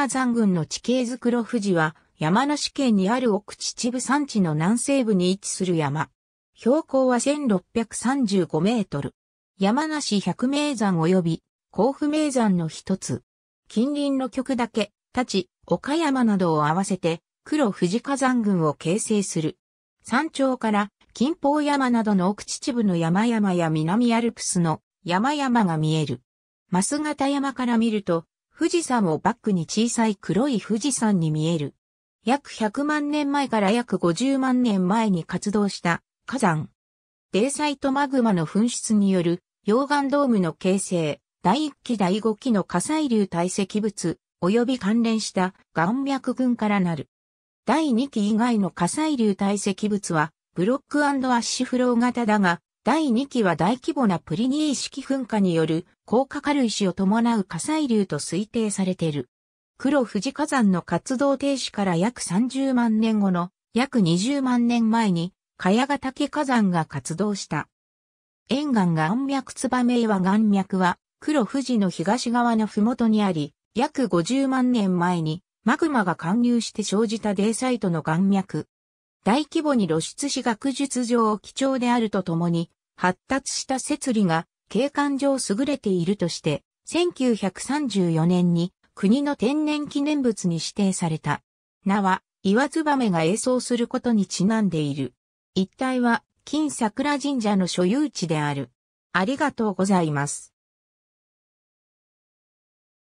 火山群の地形づくろ富士は、山梨県にある奥秩父山地の南西部に位置する山。標高は1635メートル。山梨百名山及び甲府名山の一つ。近隣のだけ、立ち、岡山などを合わせて黒富士火山群を形成する。山頂から近方山などの奥秩父の山々や南アルプスの山々が見える。マス型山から見ると富士山をバックに小さい黒い富士山に見える。約100万年前から約50万年前に活動した火山。デーサイトマグマの噴出による溶岩ドームの形成、第1期第5期の火砕流堆積物、及び関連した岩脈群からなる。第2期以外の火砕流堆積物は、ブロックアッシュフロー型だが、第2期は大規模なプリニー式噴火による高架軽石を伴う火砕流と推定されている。黒富士火山の活動停止から約30万年後の約20万年前に茅ヶ岳火山が活動した。沿岸岩脈燕岩岩脈は黒富士の東側の麓にあり、約50万年前にマグマが貫入して生じた泥サイトの岩脈。大規模に露出し学術上貴重であるとともに、発達した摂理が景観上優れているとして、1934年に国の天然記念物に指定された。名は、岩ツバメが映像することにちなんでいる。一帯は、金桜神社の所有地である。ありがとうございます。